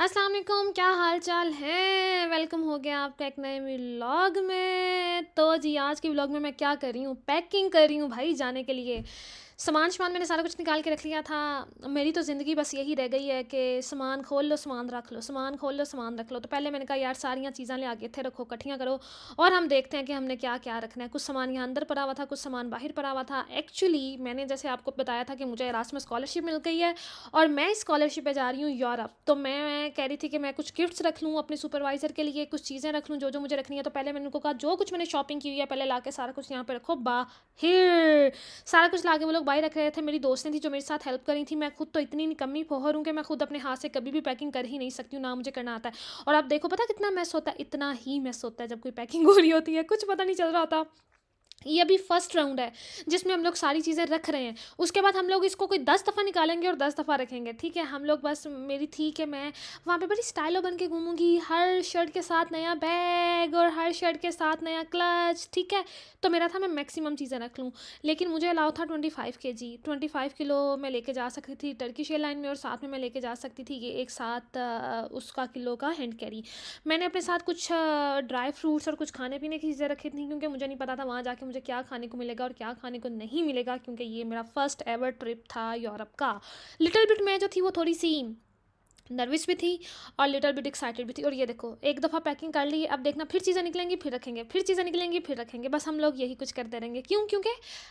अस्सलाम वालेकुम क्या हाल चाल है वेलकम हो गया आपका एक नए व्लॉग में तो जी आज के व्लॉग में मैं क्या कर रही हूँ पैकिंग कर रही हूँ भाई जाने के लिए सामान शमान मैंने सारा कुछ निकाल के रख लिया था मेरी तो ज़िंदगी बस यही रह गई है कि सामान खोल लो सामान रख लो सामान खोल लो सामान रख लो तो पहले मैंने कहा यार सारियाँ चीज़ें ले आगे इतने रखो कठियाँ करो और हम देखते हैं कि हमने क्या क्या रखना है कुछ सामान यहाँ अंदर पड़ा हुआ था कुछ सामान बाहर पड़ा हुआ था एक्चुअली मैंने जैसे आपको बताया था कि मुझे रास में स्कॉलरशिप मिल गई है और मैं स्कॉलरशिप पर जा रही हूँ यूरोप तो मैं कह रही थी कि मैं कुछ गिफ्ट्स रख लूँ अपने सुपरवाइज़र के लिए कुछ चीज़ें रख लूँ जो जो मुझे रखनी है तो पहले मैंने उनको कहा जो कुछ मैंने शॉपिंग की हुई है पहले ला के सारा कुछ यहाँ पर रखो बाहर सारा कुछ ला के वो लोग दवाई रख रहे थे मेरी दोस्तें थी जो मेरे साथ हेल्प करी थी मैं खुद तो इतनी निकम्मी फोहर हूँ कि मैं खुद अपने हाथ से कभी भी पैकिंग कर ही नहीं सकती हूँ ना मुझे करना आता है और आप देखो पता कितना मैस होता है इतना ही मैस होता है जब कोई पैकिंग हो रही होती है कुछ पता नहीं चल रहा था ये अभी फर्स्ट राउंड है जिसमें हम लोग सारी चीज़ें रख रहे हैं उसके बाद हम लोग इसको कोई दस दफ़ा निकालेंगे और दस दफ़ा रखेंगे ठीक है हम लोग बस मेरी थी कि मैं वहाँ पे बड़ी स्टाइलो बन के घूमूंगी हर शर्ट के साथ नया बैग और हर शर्ट के साथ नया क्लच ठीक है तो मेरा था मैं मैक्सिमम चीज़ें रख लूँ लेकिन मुझे अलाउ था ट्वेंटी फाइव के जी ट्वेंटी फाइव किलो मैं लेके जा सकती थी टर्किश एयरलाइन में और साथ में मैं लेके जा सकती थी ये एक साथ उसका किलो का हैंड कैरी मैंने अपने साथ कुछ ड्राई फ्रूट्स और कुछ खाने पीने की चीज़ें रखी थी क्योंकि मुझे नहीं पता था वहाँ जाके मुझे क्या खाने को मिलेगा और क्या खाने को नहीं मिलेगा क्योंकि ये मेरा फर्स्ट एवर ट्रिप था यूरोप का लिटिल बिट मैं जो थी वो थोड़ी सी नर्वस भी थी और लिटल बिट एक्साइटेड भी थी और ये देखो एक दफ़ा पैकिंग कर ली अब देखना फिर चीज़ें निकलेंगी फिर रखेंगे फिर चीज़ें निकलेंगी फिर रखेंगे बस हम लोग यही कुछ करते रहेंगे क्यों क्योंकि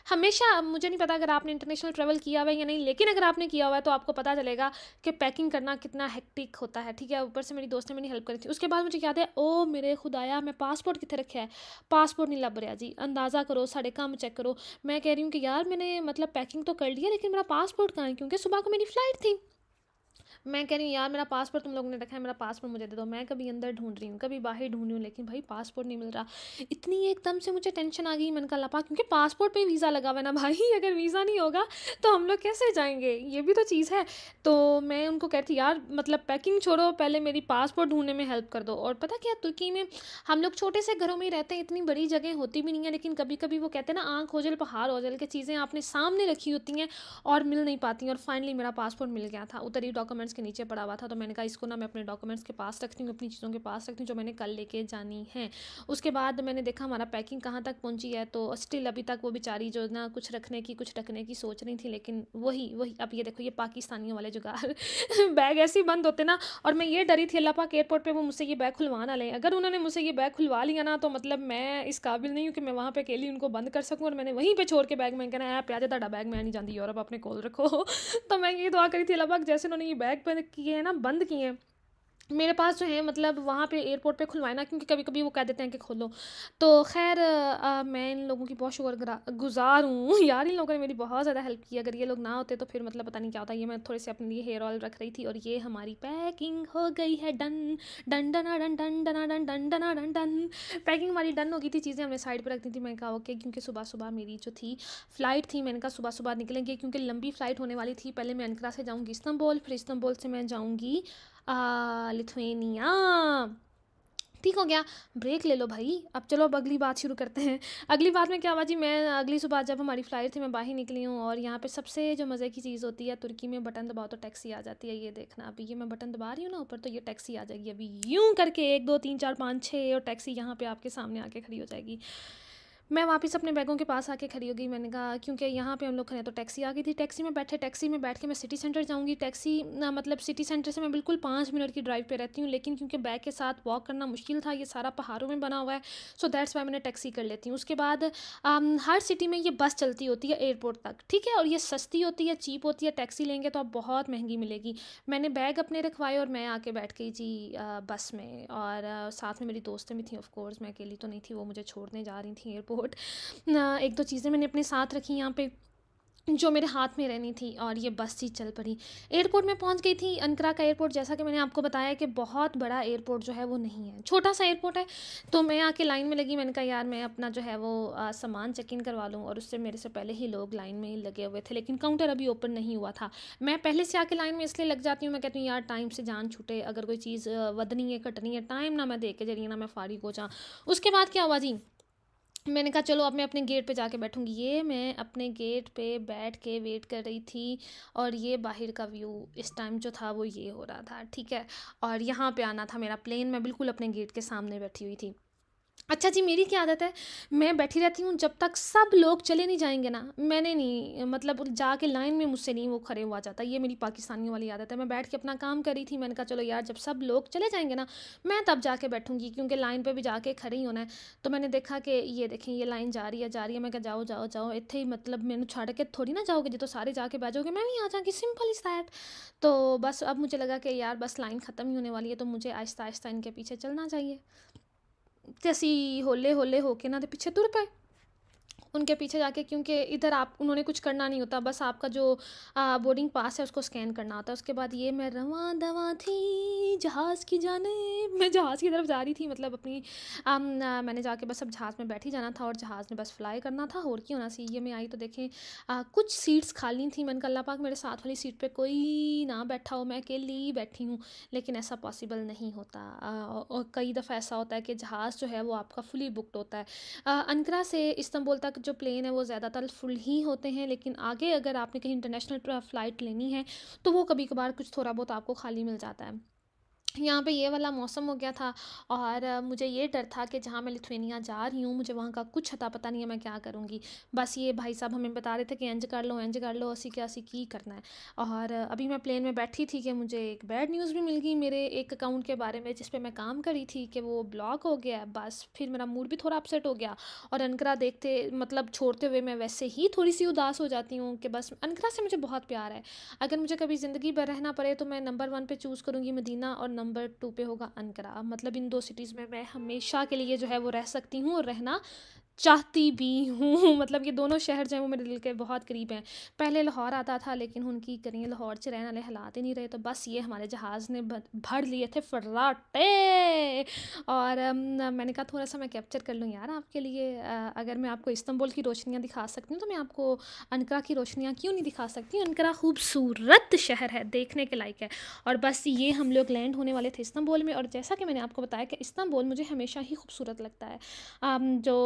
हमेशा मुझे नहीं पता अगर आपने इंटरनेशनल ट्रैवल किया हुआ है या नहीं लेकिन अगर आपने किया हुआ है तो आपको पता चलेगा कि पैकिंग करना कितना हेक्टिक होता है ठीक है ऊपर से मेरी दोस्त ने मेरी हेल्प करी थी उसके बाद मुझे याद है ओ मेरे खुदाया मैं पासपोर्ट कितने रखे है पासपोर्ट नहीं लभ रहा जी अंदाज़ा करो साढ़े काम चेक करो मैं कह रही हूँ कि यार मैंने मतलब पैकिंग तो कर लिया लेकिन मेरा पासपोर्ट कहाँ है क्योंकि सुबह को मेरी फ़्लाइट थी मैं कह रही हूँ यार मेरा पासपोर्ट तुम लोगों ने रखा है मेरा पासपोर्ट मुझे दे दो मैं कभी अंदर ढूंढ रही हूँ कभी बाहर ढूंढ रही हूँ लेकिन भाई पासपोर्ट नहीं मिल रहा इतनी एकदम से मुझे टेंशन आ गई मन का लपा क्योंकि पासपोर्ट पर वीज़ा लगा हुआ ना भाई अगर वीज़ा नहीं होगा तो हम लोग कैसे जाएंगे ये भी तो चीज़ है तो मैं उनको कहती यार मतलब पैकिंग छोड़ो पहले मेरी पासपोर्ट ढूंढने में हेल्प कर दो और पता क्या तुर्की में हम लोग छोटे से घरों में रहते हैं इतनी बड़ी जगह होती भी नहीं है लेकिन कभी कभी वो कहते हैं ना आँख ओझल पहाड़ ओझल के चीज़ें आपने सामने रखी होती हैं और मिल नहीं पाती और फाइनली मेरा पासपोर्ट मिल गया था उतरी डॉक्यूमेंट्स डॉक्यूमेंट्स के नीचे पड़ा हुआ था तो मैंने कहा इसको ना मैं अपने डॉक्यूमेंट्स के पास रखती हूँ अपनी चीज़ों के पास रखती हूँ जो मैंने कल लेके जानी है उसके बाद मैंने देखा हमारा पैकिंग कहाँ तक पहुँची है तो स्टिल अभी तक वो बेचारी जो ना कुछ रखने की कुछ रखने की सोच रही थी लेकिन वही वही अब ये देखो ये पाकिस्तानियों वाले जुगाड़ बैग ऐसे ही बंद होते ना और मैं ये डरी थी अल्लाह पाक एयरपोर्ट पर वो मुझसे ये बैग खुलवा ना लें अगर उन्होंने मुझसे ये बैग खुलवा लिया ना तो मतलब मैं इस काबिल नहीं हूँ कि मैं वहाँ पर अकेली उनको बंद कर सकूँ और मैंने वहीं पर छोड़ के बैग मैं कहना है प्याजे ता बैग मैं नहीं जानती यूरोप अपने कॉल रखो तो मैं ये दुआ करी थी अल्लाह पाक जैसे उन्होंने ये बैग नेट पर किए हैं ना बंद किए हैं मेरे पास जो है मतलब वहाँ पे एयरपोर्ट पे खुलवाए ना क्योंकि कभी कभी वो कह देते हैं कि खोलो तो खैर मैं इन लोगों की बहुत शुक्र गुजार हूँ यार इन लोगों ने मेरी बहुत ज़्यादा हेल्प की अगर ये लोग ना होते तो फिर मतलब पता नहीं क्या होता ये मैं थोड़े से अपने लिए हेयर ऑयल रख रही थी और ये हमारी पैकिंग हो गई है डन डन डना डन डन डना डन डन डना डन डन पैकिंग हमारी डन हो गई थी चीज़ें हमने साइड पर रख दी थी मैंने कहा ओके क्योंकि सुबह सुबह मेरी जो थी फ़्लाइट थी मैंने कहा सुबह सुबह निकलेंगे क्योंकि लंबी फ़्लाइट होने वाली थी पहले मैं अनकरा से जाऊँगी इस्तंबोल फिर इस्तंबोल से मैं जाऊँगी लिथुनिया ठीक हो गया ब्रेक ले लो भाई अब चलो अब अगली बात शुरू करते हैं अगली बात में क्या हुआ जी मैं अगली सुबह जब हमारी फ्लाइट थी मैं बाहर निकली हूँ और यहाँ पे सबसे जो मज़े की चीज़ होती है तुर्की में बटन दबाओ तो टैक्सी आ जाती है ये देखना अभी ये मैं बटन दबा रही हूँ ना ऊपर तो ये टैक्सी आ जाएगी अभी यूँ करके एक दो तीन चार पाँच छः और टैक्सी यहाँ पर आपके सामने आके खड़ी हो जाएगी मैं वापस अपने बैगों के पास आके खड़ी हो गई मैंने कहा क्योंकि यहाँ पे हम लोग खड़े तो टैक्सी आ गई थी टैक्सी में बैठे टैक्सी में बैठ के मैं सिटी सेंटर जाऊँगी टैक्सी मतलब सिटी सेंटर से मैं बिल्कुल पाँच मिनट की ड्राइव पे रहती हूँ लेकिन क्योंकि बैग के साथ वॉक करना मुश्किल था ये सारा पहाड़ों में बना हुआ है सो दैट्स वाई मैंने टैक्सी कर लेती हूँ उसके बाद हर सिटी में ये बस चलती होती है एयरपोर्ट तक ठीक है और ये सस्ती होती है चीप होती है टैक्सी लेंगे तो आप बहुत महंगी मिलेगी मैंने बैग अपने रखवाए और मैं आके बैठ गई जी बस में और साथ में मेरी दोस्तें भी थी ऑफकोर्स मैं अकेली तो नहीं थी वो मुझे छोड़ने जा रही थी एयरपोर्ट अबाउट एक दो चीज़ें मैंने अपने साथ रखी यहाँ पे जो मेरे हाथ में रहनी थी और ये बस ही चल पड़ी एयरपोर्ट में पहुंच गई थी अनकरा का एयरपोर्ट जैसा कि मैंने आपको बताया कि बहुत बड़ा एयरपोर्ट जो है वो नहीं है छोटा सा एयरपोर्ट है तो मैं आके लाइन में लगी मैंने कहा यार मैं अपना जो है वो सामान चेक इन करवा लूँ और उससे मेरे से पहले ही लोग लाइन में लगे हुए थे लेकिन काउंटर अभी ओपन नहीं हुआ था मैं पहले से आके लाइन में इसलिए लग जाती हूँ मैं कहती हूँ यार टाइम से जान छूटे अगर कोई चीज़ बदनी है कटनी है टाइम ना मैं दे के जरिए ना मैं फारिग हो जाऊँ उसके बाद क्या हुआ जी मैंने कहा चलो अब मैं अपने गेट पे जाके बैठूँगी ये मैं अपने गेट पे बैठ के वेट कर रही थी और ये बाहर का व्यू इस टाइम जो था वो ये हो रहा था ठीक है और यहाँ पे आना था मेरा प्लेन मैं बिल्कुल अपने गेट के सामने बैठी हुई थी अच्छा जी मेरी क्या आदत है मैं बैठी रहती हूँ जब तक सब लोग चले नहीं जाएंगे ना मैंने नहीं मतलब जाके लाइन में मुझसे नहीं वो खड़े हुआ जाता ये मेरी पाकिस्तानियों वाली आदत है मैं बैठ के अपना काम कर रही थी मैंने कहा चलो यार जब सब लोग चले जाएंगे ना मैं तब जाके बैठूंगी क्योंकि लाइन पर भी जाके खड़े ही होना है तो मैंने देखा कि ये देखें ये लाइन जा रही है जा रही है मैं कहा जाओ जाओ जाओ इतने ही मतलब मैंने छाड़ के थोड़ी ना जाओगे जी तो सारे जाके बैठ जाओगे मैं भी आ जाऊँगी सिंपल इस दैट तो बस अब मुझे लगा कि यार बस लाइन ख़त्म ही होने वाली है तो मुझे आहिस्ता आहिस्ता इनके पीछे चलना चाहिए Te así hijo lejos lejos que na de pichaturpa. उनके पीछे जाके क्योंकि इधर आप उन्होंने कुछ करना नहीं होता बस आपका जो बोर्डिंग पास है उसको स्कैन करना होता है उसके बाद ये मैं रवा दवा थी जहाज़ की जाने मैं जहाज़ की तरफ जा रही थी मतलब अपनी आम, आ, मैंने जाके बस अब जहाज़ में बैठी जाना था और जहाज़ में बस फ्लाई करना था और क्यों ना सी ये मैं आई तो देखें आ, कुछ सीट्स खाली थी मैंने कल्ला पाक मेरे साथ वाली सीट पर कोई ना बैठा हो मैं अकेली बैठी हूँ लेकिन ऐसा पॉसिबल नहीं होता और कई दफ़ा ऐसा होता है कि जहाज़ जो है वो आपका फुली बुकड होता है अनकरा से इस्तंबुल तक जो प्लेन है वो ज़्यादातर फुल ही होते हैं लेकिन आगे अगर आपने कहीं इंटरनेशनल फ़्लाइट लेनी है तो वो कभी कभार कुछ थोड़ा बहुत आपको खाली मिल जाता है यहाँ पे ये वाला मौसम हो गया था और मुझे ये डर था कि जहाँ मैं लिथुनिया जा रही हूँ मुझे वहाँ का कुछ अता पता नहीं है मैं क्या करूँगी बस ये भाई साहब हमें बता रहे थे कि इंज कर लो इंज कर लो असी क्या असी की करना है और अभी मैं प्लेन में बैठी थी कि मुझे एक बैड न्यूज़ भी मिल गई मेरे एक अकाउंट के बारे में जिस पर मैं काम करी थी कि वो ब्लॉक हो गया बस फिर मेरा मूड भी थोड़ा अपसेट हो गया और अनकरा देखते मतलब छोड़ते हुए मैं वैसे ही थोड़ी सी उदास हो जाती हूँ कि बस अनकरा से मुझे बहुत प्यार है अगर मुझे कभी ज़िंदगी भर रहना पड़े तो मैं नंबर वन पर चूज़ करूँगी मदीना और नंबर टू पे होगा अनकरा मतलब इन दो सिटीज़ में मैं हमेशा के लिए जो है वो रह सकती हूँ और रहना चाहती भी हूँ मतलब ये दोनों शहर जो हैं वो मेरे दिल के बहुत करीब हैं पहले लाहौर आता था लेकिन हूँ की करिए लाहौर से रहने वाले हालात ही नहीं रहे तो बस ये हमारे जहाज़ ने भर लिए थे फर्राटे और मैंने कहा थोड़ा सा मैं कैप्चर कर लूँ यार आपके लिए अगर मैं आपको इस्तंबुल की रोशनियाँ दिखा सकती हूँ तो मैं आपको अनकरा की रोशनियाँ क्यों नहीं दिखा सकती अनकरा खूबसूरत शहर है देखने के लायक है और बस ये हम लोग लैंड होने वाले थे इस्तंबुल में और जैसा कि मैंने आपको बताया कि इस्तंबुल मुझे हमेशा ही खूबसूरत लगता है जो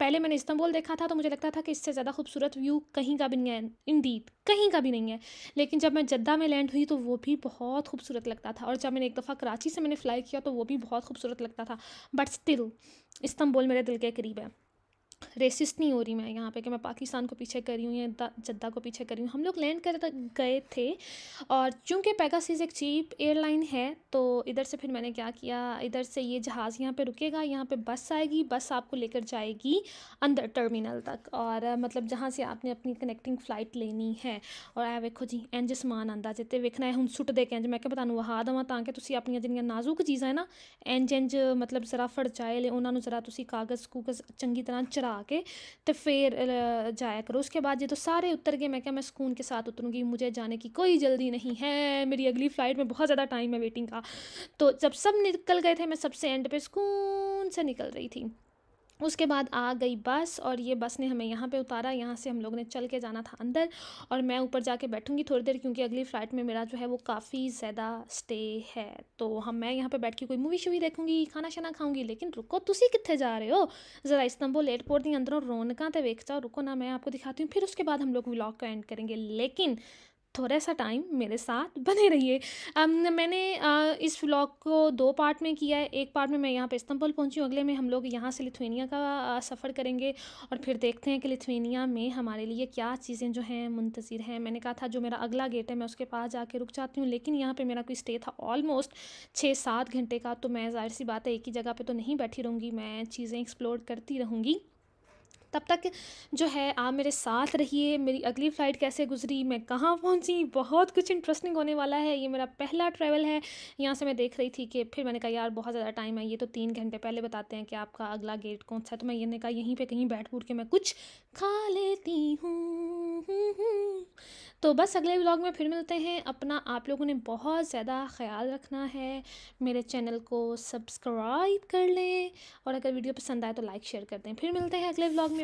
पहले मैंने इस्तांबुल देखा था तो मुझे लगता था कि इससे ज़्यादा खूबसूरत व्यू कहीं का भी नहीं है इंडीड कहीं का भी नहीं है लेकिन जब मैं जद्दा में लैंड हुई तो वो भी बहुत खूबसूरत लगता था और जब मैंने एक दफ़ा कराची से मैंने फ़्लाई किया तो वो भी बहुत खूबसूरत लगता था बट स्टिल इस्तांबुल मेरे दिल के करीब है रेसिस्ट नहीं हो रही मैं यहाँ पे कि मैं पाकिस्तान को पीछे करी हूँ या जद्दा को पीछे करी हूँ हम लोग लैंड कर गए थे और चूँकि पेगासिस एक चीप एयरलाइन है तो इधर से फिर मैंने क्या किया इधर से ये जहाज़ यहाँ पे रुकेगा यहाँ पे बस आएगी बस आपको लेकर जाएगी अंदर टर्मिनल तक और मतलब जहाँ से आपने अपनी कनेक्टिंग फ्लाइट लेनी है और आया वेखो जी एंज समान आंदा जितने वेखना है हम सुट दे के एंज मैं क्या ਵਹਾ वहा देव ਕਿ ਤੁਸੀਂ अपन ਜਿਹੜੀਆਂ नाजुक चीज़ा है ना एंज ਇੰਜ मतलब जरा फड़चाए ले उन्होंने ज़रा कागज़ कूगज़ चंकी तरह चरा पा के तो फिर जाया करो उसके बाद ये तो सारे उतर गए मैं क्या मैं सुकून के साथ उतरूँगी मुझे जाने की कोई जल्दी नहीं है मेरी अगली फ़्लाइट में बहुत ज़्यादा टाइम है वेटिंग का तो जब सब निकल गए थे मैं सबसे एंड पे सुकून से निकल रही थी उसके बाद आ गई बस और ये बस ने हमें यहाँ पे उतारा यहाँ से हम लोग ने चल के जाना था अंदर और मैं ऊपर जाके बैठूँगी थोड़ी देर क्योंकि अगली फ़्लाइट में मेरा जो है वो काफ़ी ज़्यादा स्टे है तो हम मैं यहाँ पर बैठ के कोई मूवी शूवी देखूँगी खाना शाना खाऊँगी लेकिन रुको तुम कितने जा रहे हो ज़रा इस्तंबुल एयरपोर्ट दी अंदरों रौनक तो वेख जाओ रुको ना मैं आपको दिखाती हूँ फिर उसके बाद हम लोग व्लॉग का एंड करेंगे लेकिन थोड़ा सा टाइम मेरे साथ बने रहिए मैंने आ, इस व्लॉग को दो पार्ट में किया है एक पार्ट में मैं यहाँ पे इस्तंबुल पहुँची हूँ अगले में हम लोग यहाँ से लिथुनिया का सफ़र करेंगे और फिर देखते हैं कि लिथुनिया में हमारे लिए क्या चीज़ें जो हैं मुंतज़र हैं मैंने कहा था जो मेरा अगला गेट है मैं उसके पास जाके रुक जाती हूँ लेकिन यहाँ पर मेरा कोई स्टे था ऑलमोस्ट छः सात घंटे का तो मैं ज़ाहिर सी बात है एक ही जगह पर तो नहीं बैठी रहूँगी मैं चीज़ें एक्सप्लोर करती रहूँगी तब तक जो है आप मेरे साथ रहिए मेरी अगली फ़्लाइट कैसे गुजरी मैं कहाँ पहुँची बहुत कुछ इंटरेस्टिंग होने वाला है ये मेरा पहला ट्रैवल है यहाँ से मैं देख रही थी कि फिर मैंने कहा यार बहुत ज़्यादा टाइम है ये तो तीन घंटे पहले बताते हैं कि आपका अगला गेट कौन सा है तो मैं ये ने कहा यहीं पर कहीं बैठ बूट के मैं कुछ खा लेती हूँ तो बस अगले ब्लॉग में फिर मिलते हैं अपना आप लोगों ने बहुत ज़्यादा ख्याल रखना है मेरे चैनल को सब्सक्राइब कर लें और अगर वीडियो पसंद आए तो लाइक शेयर कर दें फिर मिलते हैं अगले ब्लॉग में